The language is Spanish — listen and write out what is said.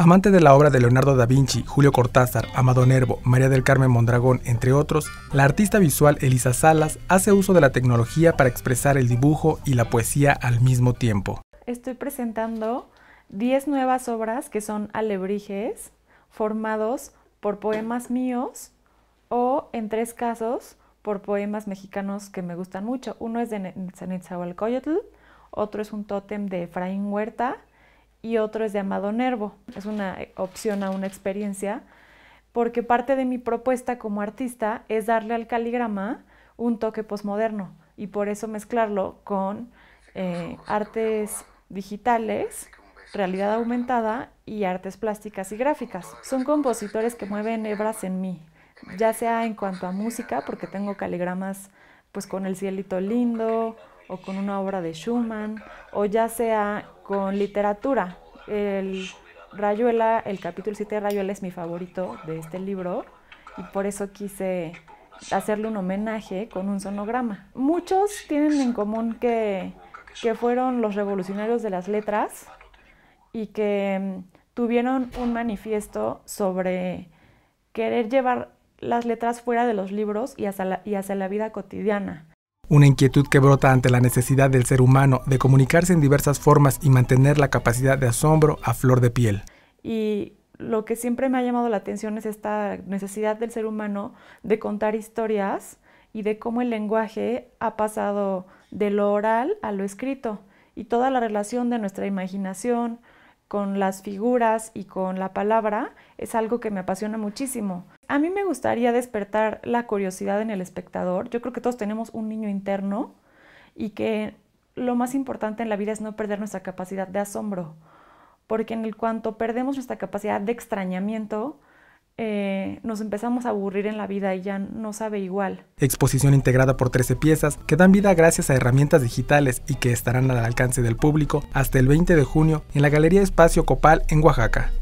Amante de la obra de Leonardo da Vinci, Julio Cortázar, Amado Nervo, María del Carmen Mondragón, entre otros, la artista visual Elisa Salas hace uso de la tecnología para expresar el dibujo y la poesía al mismo tiempo. Estoy presentando 10 nuevas obras que son alebrijes, formados por poemas míos o, en tres casos, por poemas mexicanos que me gustan mucho. Uno es de Netzahualcóyotl, otro es un tótem de Efraín Huerta y otro es de Amado Nervo. Es una eh, opción a una experiencia porque parte de mi propuesta como artista es darle al caligrama un toque postmoderno y por eso mezclarlo con eh, artes digitales, realidad aumentada y artes plásticas y gráficas. Son compositores que mueven hebras en mí, ya sea en cuanto a música, porque tengo caligramas pues con El cielito lindo o con una obra de Schumann, o ya sea con literatura. El Rayuela, el capítulo 7 de Rayuela es mi favorito de este libro y por eso quise hacerle un homenaje con un sonograma. Muchos tienen en común que, fueron los revolucionarios de las letras y que mm, tuvieron un manifiesto sobre querer llevar las letras fuera de los libros y la, y hacia la vida cotidiana. Una inquietud que brota ante la necesidad del ser humano de comunicarse en diversas formas y mantener la capacidad de asombro a flor de piel. Y lo que siempre me ha llamado la atención es esta necesidad del ser humano de contar historias y de cómo el lenguaje ha pasado de lo oral a lo escrito y toda la relación de nuestra imaginación, con las figuras y con la palabra es algo que me apasiona muchísimo. A mí me gustaría despertar la curiosidad en el espectador. Yo creo que todos tenemos un niño interno y que lo más importante en la vida es no perder nuestra capacidad de asombro, porque en el cuanto perdemos nuestra capacidad de extrañamiento, eh, nos empezamos a aburrir en la vida y ya no sabe igual. Exposición integrada por 13 piezas que dan vida gracias a herramientas digitales y que estarán al alcance del público hasta el 20 de junio en la Galería Espacio Copal en Oaxaca.